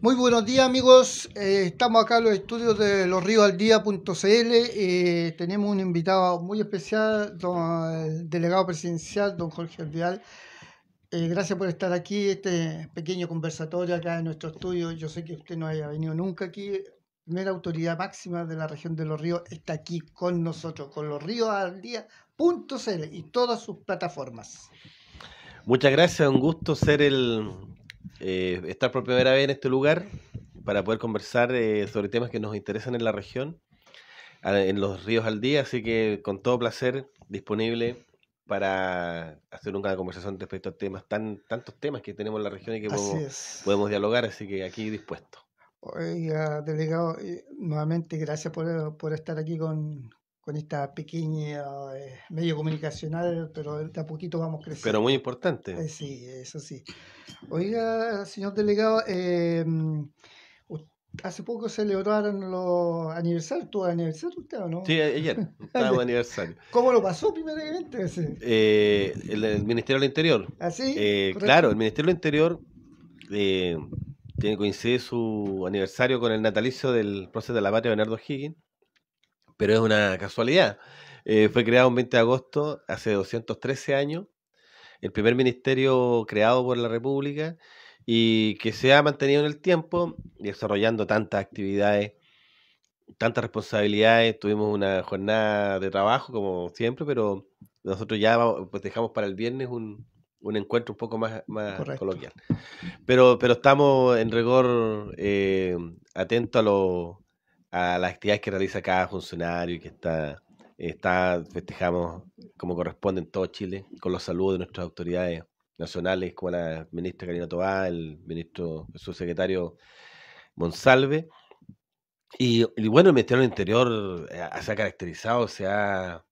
Muy buenos días amigos, eh, estamos acá en los estudios de losriosaldía.cl, eh, tenemos un invitado muy especial, el delegado presidencial, don Jorge Alvial. Eh, gracias por estar aquí, este pequeño conversatorio acá en nuestro estudio, yo sé que usted no haya venido nunca aquí, primera autoridad máxima de la región de Los Ríos está aquí con nosotros, con los ríosaldía.cl y todas sus plataformas. Muchas gracias, un gusto ser el eh, estar por primera vez en este lugar para poder conversar eh, sobre temas que nos interesan en la región, en los ríos al día, así que con todo placer disponible para hacer una conversación respecto a temas, tan, tantos temas que tenemos en la región y que podemos, dialogar, así que aquí dispuesto. Oiga, delegado, eh, nuevamente gracias por, por estar aquí con, con esta pequeña eh, medio comunicacional, pero de a poquito vamos creciendo. Pero muy importante. Eh, sí, eso sí. Oiga, señor delegado, eh, hace poco celebraron los aniversarios, ¿tu aniversario usted o no? Sí, ayer, estábamos aniversario. ¿Cómo lo pasó primeramente? El, el, Ministerio del Interior. ¿Ah, sí? claro, el Ministerio del Interior tiene, coincide su aniversario con el natalicio del proceso de la patria de Bernardo Higgins pero es una casualidad. Eh, fue creado un 20 de agosto, hace 213 años, el primer ministerio creado por la República y que se ha mantenido en el tiempo, desarrollando tantas actividades, tantas responsabilidades. Tuvimos una jornada de trabajo, como siempre, pero nosotros ya pues, dejamos para el viernes un, un encuentro un poco más, coloquial. Pero, pero estamos en rigor eh, atentos a lo a las actividades que realiza cada funcionario y que está, está festejamos como corresponde en todo Chile, con los saludos de nuestras autoridades nacionales, como la ministra Karina Tobá, el ministro, el subsecretario Monsalve. Y, bueno, el Ministerio del Interior eh, se ha caracterizado, se ha,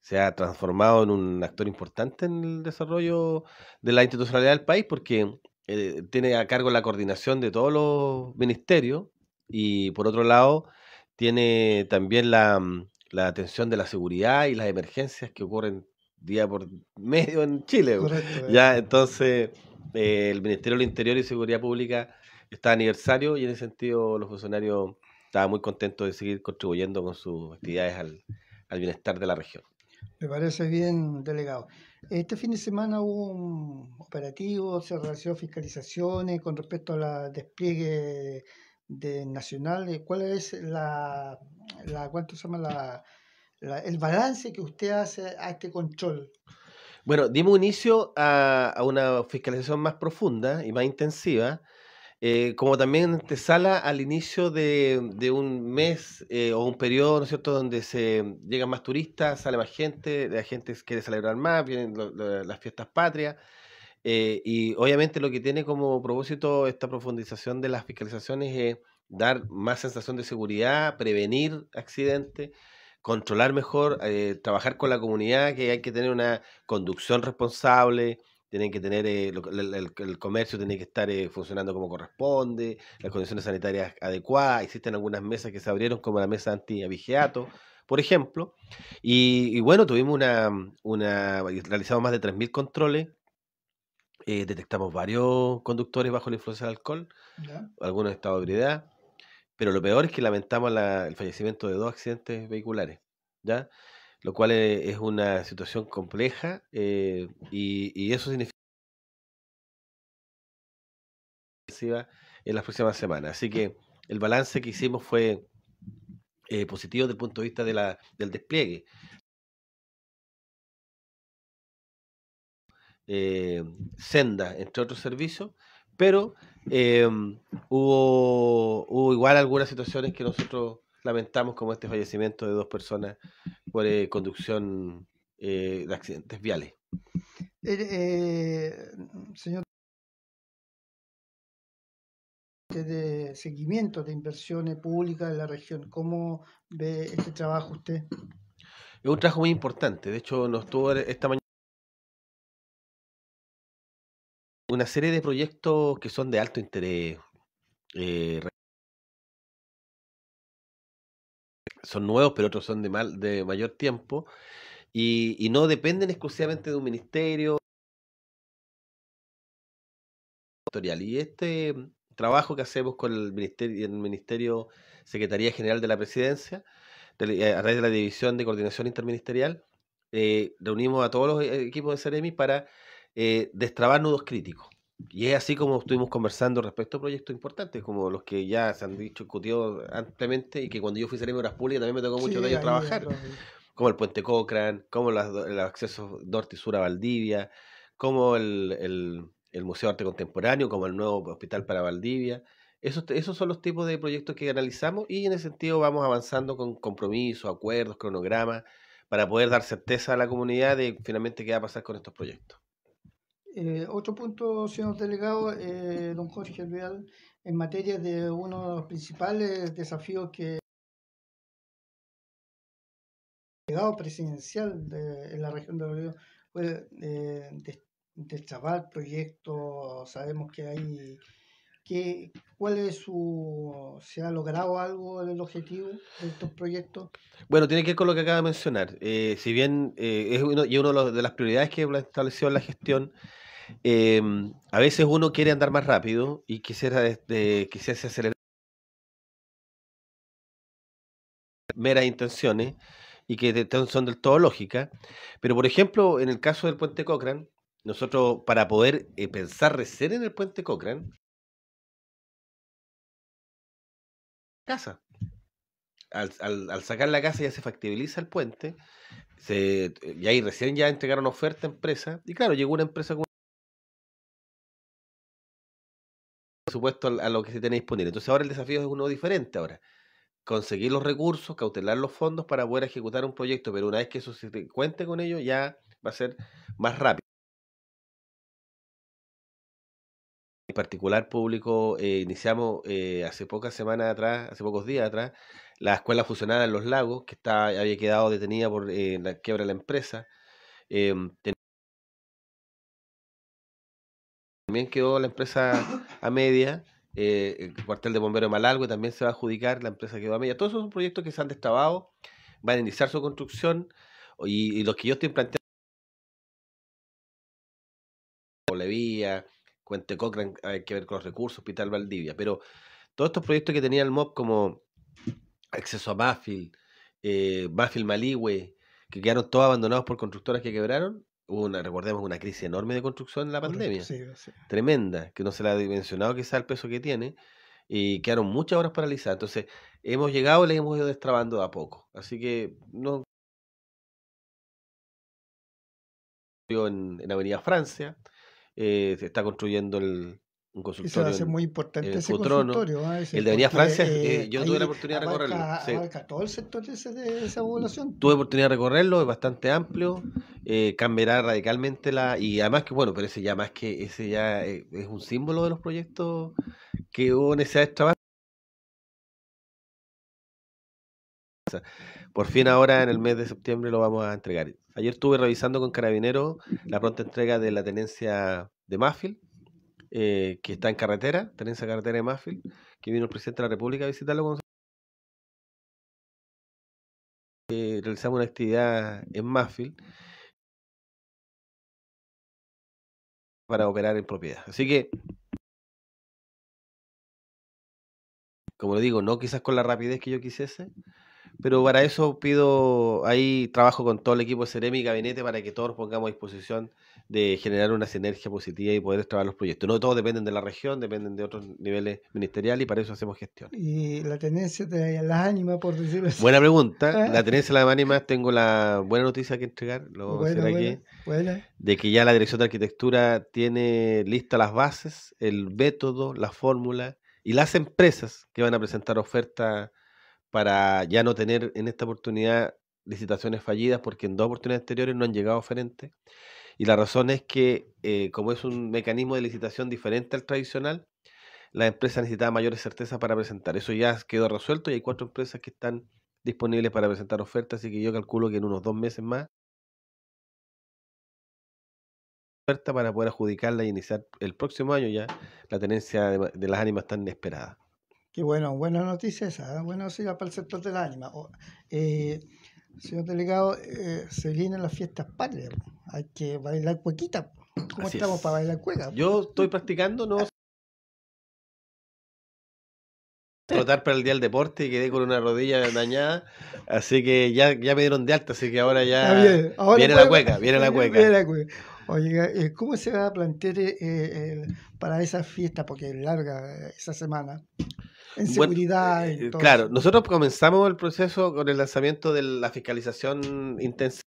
se ha transformado en un actor importante en el desarrollo de la institucionalidad del país porque eh, tiene a cargo la coordinación de todos los ministerios y por otro lado tiene también mm, la, atención de la seguridad y las emergencias que ocurren día por medio en Chile. Eh. ya, entonces, eh, el Ministerio del Interior y Seguridad Pública está aniversario y en ese sentido los funcionarios estaban muy contentos de seguir contribuyendo con sus actividades al, bienestar de la región. Me parece bien, delegado. Este fin de semana hubo un operativo, se realizó fiscalizaciones con respecto al despliegue de nacional, eh, cuál es la, ¿cuánto se llama? La, el balance que usted hace a este control. Bueno, dimos inicio a, a una fiscalización más profunda y más intensiva, eh, como también te sala al inicio de, un mes eh, o un periodo, cierto?, donde se llegan más turistas, sale más gente, la gente quiere celebrar más, vienen las fiestas patrias. Eh, y obviamente lo que tiene como propósito esta profundización de las fiscalizaciones es dar más sensación de seguridad, prevenir accidentes, controlar mejor, eh, trabajar con la comunidad, que hay que tener una conducción responsable, tienen que tener eh, el, comercio tiene que estar funcionando como corresponde, las condiciones sanitarias adecuadas, existen algunas mesas que se abrieron como la mesa anti por ejemplo, y, bueno, tuvimos una, una realizamos más de 3.000 controles eh, detectamos varios conductores bajo la influencia del alcohol, algunos en estado de ebriedad, pero lo peor es que lamentamos el fallecimiento de dos accidentes vehiculares, ¿ya? lo cual eh, es, una situación compleja eh, y, eso significa en las próximas semanas. Así que el balance que hicimos fue positivo desde el punto de vista de la, del despliegue. Eh, Senda, entre otros servicios, pero em, hubo, igual algunas situaciones que nosotros lamentamos, como este fallecimiento de dos personas por eh, conducción eh, de accidentes viales. señor de seguimiento de inversiones públicas en la región. ¿Cómo ve este trabajo usted? Es un trabajo muy importante. De hecho, nos tuvo esta mañana. una serie de proyectos que son de alto interés. Eh, son nuevos, pero otros son de, mal, de mayor tiempo. Y, no dependen exclusivamente de un ministerio. Y este trabajo que hacemos con el Ministerio, el ministerio Secretaría General de la Presidencia, eh, a través de la División de Coordinación Interministerial, eh, reunimos a todos los equipos de Ceremi para eh, destrabar nudos críticos. Y es así como estuvimos conversando respecto a proyectos importantes, como los que ya se han dicho, discutido ampliamente, y que cuando yo fui a de obras públicas también me tocó mucho de ellos trabajar, como el puente Cochrane, como las, los accesos norte y sur a Valdivia, como el, el, Museo de Arte Contemporáneo, como el nuevo hospital para Valdivia. Esos, esos son los tipos de proyectos que analizamos y en ese sentido vamos avanzando con compromisos, acuerdos, cronogramas, para poder dar certeza a la comunidad de finalmente qué va a pasar con estos proyectos. Eh, otro punto, señor delegado, eh, don Jorge Vial, en materia de uno de los principales desafíos que el delegado presidencial de, en la región de Río fue eh, destrabar proyectos, sabemos que hay, que, ¿cuál es su, se ha logrado algo en el objetivo de estos proyectos? Bueno, tiene que ver con lo que acaba de mencionar, eh, si bien eh, es uno, y una de las prioridades que estableció la gestión, eh, a veces uno quiere andar más rápido y quisiera, este, se acelerar meras intenciones y que son del todo lógicas. Pero, por ejemplo, en el caso del puente cochran nosotros para poder eh, pensar recién en el puente cochran casa. Al, al, sacar la casa ya se factibiliza el puente, eh, y ahí recién ya entregaron oferta a empresa, y claro, llegó una empresa con supuesto a, lo que se tiene disponible. Entonces ahora el desafío es uno diferente ahora. Conseguir los recursos, cautelar los fondos para poder ejecutar un proyecto, pero una vez que eso se cuente con ello, ya va a ser más rápido. En particular público, eh, iniciamos eh, hace pocas semanas atrás, hace pocos días atrás, la escuela fusionada en Los Lagos, que está, había quedado detenida por eh, la quiebra de la empresa. Em, también quedó la empresa a media, eh, el cuartel de bomberos de Malalgo también se va a adjudicar, la empresa que va a media. Todos esos proyectos que se han destabado van a iniciar su construcción y, los que yo estoy planteando, Bolivia, Cuente Cochrane, hay que ver con los recursos, Hospital Valdivia, pero todos estos proyectos que tenía el MOB como acceso a Bafil, eh, Maligüe, que quedaron todos abandonados por constructoras que quebraron, una, recordemos, una crisis enorme de construcción en la pandemia. Pues, tremenda, que no se la ha dimensionado quizá el peso que tiene. Y quedaron muchas horas paralizadas. Entonces, hemos llegado y le hemos ido destrabando a poco. Así que no. En, en Avenida Francia, eh, se está construyendo el, un consultorio. Eso va a ser muy importante ese consultorio. ¿ah? el de Avenida Francia, eh, eh, yo tuve la oportunidad de recorrerlo. todo el sector de, esa mm, población. Tuve oportunidad de recorrerlo, es bastante amplio, eh, cambiará radicalmente la... Y además que, bueno, pero ese ya más que, ese ya es un símbolo de los proyectos que hubo necesidad de trabajo. Por fin ahora en el mes de septiembre lo vamos a entregar. Ayer estuve revisando con Carabinero la pronta entrega de la tenencia de Mafil eh, que está en carretera, tenés esa carretera de Maffield, que vino el presidente de la República a visitarlo con eh, realizamos una actividad en Maffield para operar en propiedad. Así que, como le digo, no quizás con la rapidez que yo quisiese, pero para eso pido ahí trabajo con todo el equipo de Ceremia y Gabinete para que todos pongamos a disposición de generar una sinergia positiva y poder trabajar los proyectos. No todos dependen de la región, dependen de otros niveles ministeriales y para eso hacemos gestión. ¿Y la tenencia de las ánimas, por decirlo así? Buena pregunta. La tenencia de las ánimas, tengo la buena noticia que entregar, lo será de que ya la Dirección de Arquitectura tiene listas las bases, el método, la fórmula y las empresas que van a presentar ofertas para ya no tener en esta oportunidad licitaciones fallidas porque en dos oportunidades anteriores no han llegado oferentes. Y la razón es que, eh, como es un mecanismo de licitación diferente al tradicional, la empresa necesitaba mayores certezas para presentar. Eso ya quedó resuelto y hay cuatro empresas que están disponibles para presentar ofertas, así que yo calculo que en unos dos meses más para poder adjudicarla y iniciar el próximo año ya la tenencia de, las ánimas tan esperadas Qué bueno, buenas noticias esa. Ah, bueno, sí, para el sector del ánima. Eh, señor delegado, eh, se vienen las fiestas patrias. Hay que bailar cuequita. ¿Cómo estamos para bailar cueca? Yo estoy practicando, no. Trotar para el día del deporte quedé con una rodilla dañada, así que ya, ya me dieron de alta, así que ahora ya viene, la cueca, viene la cueca. Oiga, eh, ¿cómo se va a plantear para esa fiesta? Porque es larga esa semana. En seguridad. Eh, claro, nosotros comenzamos el proceso con el lanzamiento de la fiscalización intensa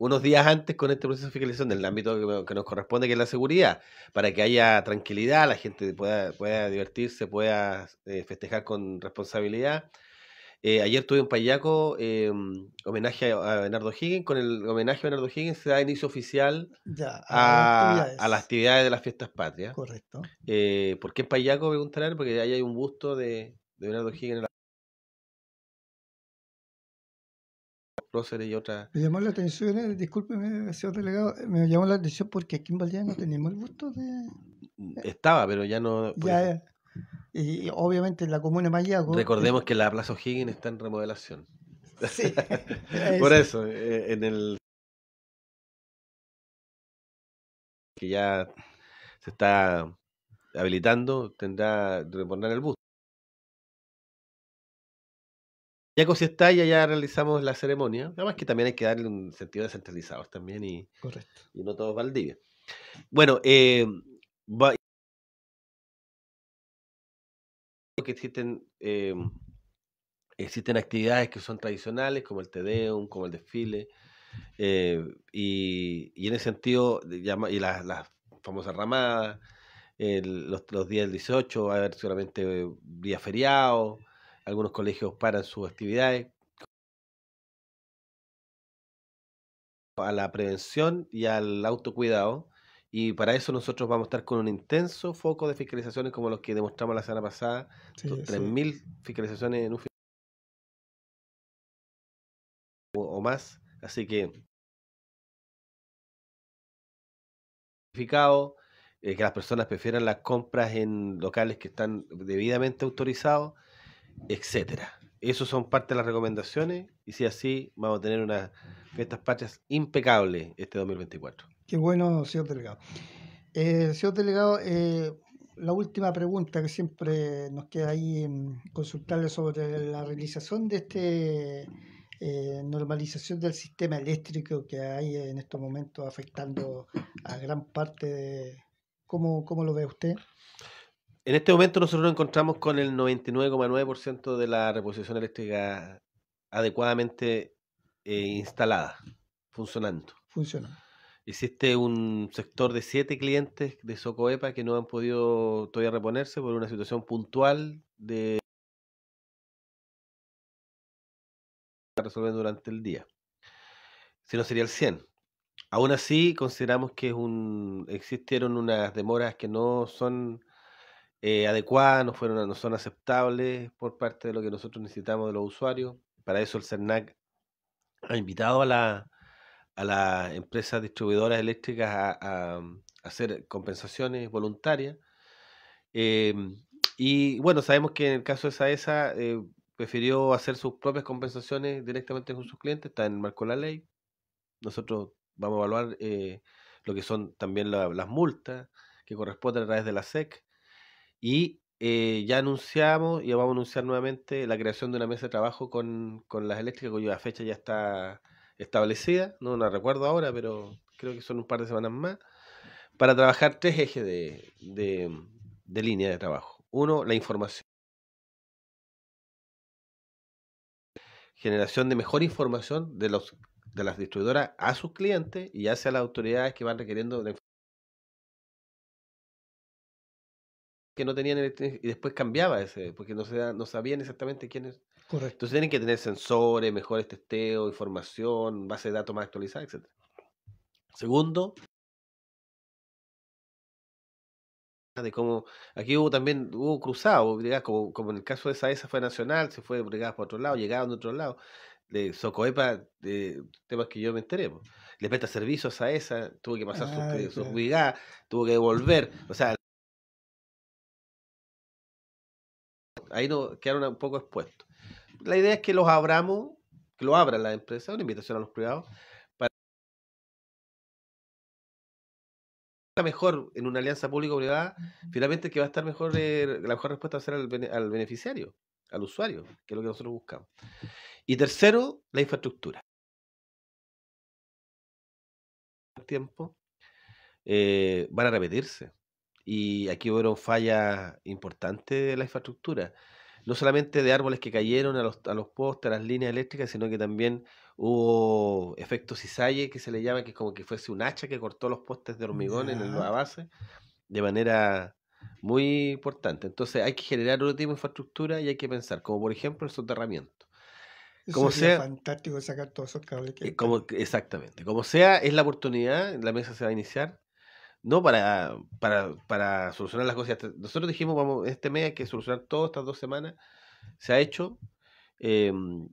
Unos días antes con este proceso de fiscalización en el ámbito que nos corresponde, que es la seguridad, para que haya tranquilidad, la gente pueda, pueda divertirse, pueda eh, festejar con responsabilidad eh, ayer tuve un payaco em, homenaje a, Bernardo Higgins. Con el homenaje a Bernardo Higgins se da inicio oficial a, las actividades de las fiestas patrias. Correcto. Eh, ¿Por qué payaco? Preguntarán, porque ahí hay un busto de, Bernardo Higgins en la. Y, otra... Me llamó la atención, eh, discúlpeme, señor delegado, eh, me llamó la atención porque aquí en Valdivia no tenemos el busto de. Estaba, pero ya no. ya. Y obviamente en la comuna de Recordemos eh, que la Plaza O'Higgins está en remodelación. Por eso, eh, en el. que ya se está habilitando, tendrá poner el bus. Ya si está, ya, ya realizamos la ceremonia. Además que también hay que darle un sentido descentralizado también y, Correcto. y no todos Valdivia. Bueno, eh, que existen, em, existen actividades que son tradicionales, como el Tedeum, como el desfile, eh, y, en ese sentido, y las, famosas ramadas, los, días del 18 va a haber seguramente días feriados, algunos colegios paran sus actividades. a la prevención y al autocuidado y para eso nosotros vamos a estar con un intenso foco de fiscalizaciones como los que demostramos la semana pasada. 3.000 fiscalizaciones en un o, o más. Así que eh, que las personas prefieran las compras en locales que están debidamente autorizados, etcétera. Esas son parte de las recomendaciones y si así vamos a tener una estas patrias impecables este 2024. Qué bueno, señor delegado. Eh, señor delegado, eh, la última pregunta que siempre nos queda ahí consultarle sobre la realización de este eh, normalización del sistema eléctrico que hay en estos momentos afectando a gran parte de... ¿Cómo, cómo lo ve usted? En este momento nosotros nos encontramos con el 99,9% de la reposición eléctrica adecuadamente eh, instalada, funcionando. Funciona. Existe un sector de siete clientes de Socoepa que no han podido todavía reponerse por una situación puntual de resolver durante el día. Si no sería el 100. Aún así, consideramos que un, existieron unas demoras que no son eh, adecuadas, no, fueron, no son aceptables por parte de lo que nosotros necesitamos de los usuarios. Para eso el CERNAC ha invitado a las empresas distribuidoras eléctricas a, mm, hacer compensaciones voluntarias. Eh, y bueno, sabemos que en el caso de esa esa eh, prefirió hacer sus propias compensaciones directamente con sus clientes, está en el marco de la ley. Nosotros vamos a evaluar eh, lo que son también las multas que corresponden a través de la SEC. Y eh, ya anunciamos y vamos a anunciar nuevamente la creación de una mesa de trabajo con, con las eléctricas, cuya fecha ya está establecida, no la recuerdo ahora, pero creo que son un par de semanas más, para trabajar tres ejes de, de, línea de trabajo. Uno, la información. Generación de mejor información de, los, de las distribuidoras a sus clientes y hacia las autoridades que van requiriendo la información que no tenían este, y después cambiaba ese, porque no, se, no sabían exactamente es Correcto. Entonces tienen que tener sensores, mejores testeos, información, base de datos más actualizada, etcétera Segundo, de cómo aquí hubo también hubo cruzado, digamos, como, en el caso de esa esa fue nacional, se fue brigada para otro lado, llegaron de otro lado, de Socoepa, de temas que yo me enteré, le presta servicios a esa, tuvo que pasar su sus, ah, tuvo que devolver, o sea, ahí no, quedaron un poco expuestos. La idea es que los abramos, que lo abran las empresas, una invitación a los privados, para mejor en una alianza público-privada, finalmente que va a estar mejor, eh, la mejor respuesta va a ser al, beneficiario, al usuario, que es lo que nosotros buscamos. Y tercero, la infraestructura. Tiempo eh, van a repetirse y aquí hubo fallas importantes de la infraestructura. No solamente de árboles que cayeron a los, a postes, a las líneas eléctricas, sino que también hubo efectos cisalle, que se le llama, que es como que fuese un hacha que cortó los postes de hormigón en la base, de manera muy importante. Entonces hay que generar otro tipo de infraestructura y hay que pensar, como por ejemplo el soterramiento. como sea, fantástico sacar todos esos cables que eh, como, Exactamente. Como sea, es la oportunidad, la mesa se va a iniciar no para, para, solucionar las cosas. Nosotros dijimos, vamos, este mes hay que solucionar todo, estas dos semanas. Se ha hecho. Em,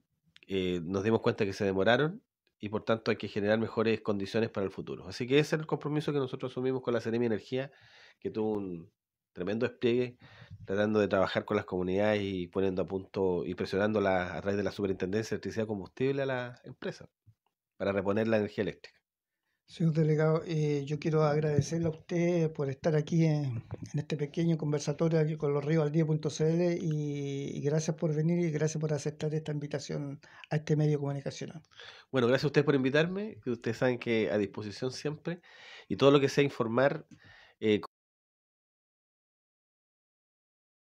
eh, nos dimos cuenta que se demoraron y por tanto hay que generar mejores condiciones para el futuro. Así que ese es el compromiso que nosotros asumimos con la Seremi Energía, que tuvo un tremendo despliegue tratando de trabajar con las comunidades y poniendo a punto y presionando a través de la Superintendencia de Electricidad Combustible a la empresa para reponer la energía eléctrica. Señor delegado, eh, yo quiero agradecerle a usted por estar aquí en, este pequeño conversatorio aquí con los ríos al día.cl y, gracias por venir y gracias por aceptar esta invitación a este medio comunicacional. Bueno, gracias a usted por invitarme, que ustedes saben que a disposición siempre y todo lo que sea informar. Eh,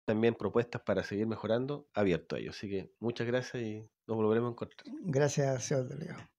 también propuestas para seguir mejorando, abierto a ello. Así que muchas gracias y nos volveremos a encontrar. Gracias, señor delegado.